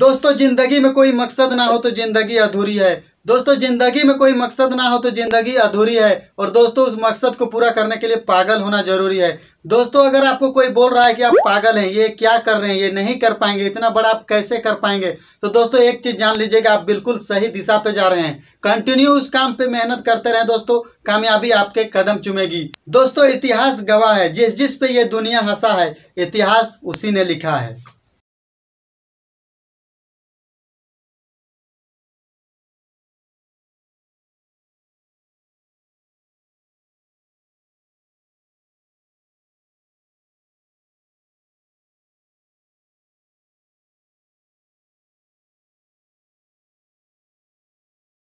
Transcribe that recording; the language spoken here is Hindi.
दोस्तों जिंदगी में कोई मकसद ना हो तो जिंदगी अधूरी है दोस्तों जिंदगी में कोई मकसद ना हो तो जिंदगी अधूरी है और दोस्तों उस मकसद को पूरा करने के लिए पागल होना जरूरी है दोस्तों अगर आपको कोई बोल रहा है कि आप पागल हैं ये क्या कर रहे हैं ये नहीं कर पाएंगे इतना बड़ा आप कैसे कर पाएंगे तो दोस्तों एक चीज जान लीजिएगा आप बिल्कुल सही दिशा पे जा रहे हैं कंटिन्यू उस काम पे मेहनत करते रहे दोस्तों कामयाबी आपके कदम चुमेगी दोस्तों इतिहास गवाह है जिस जिस पे ये दुनिया हंसा है इतिहास उसी ने लिखा है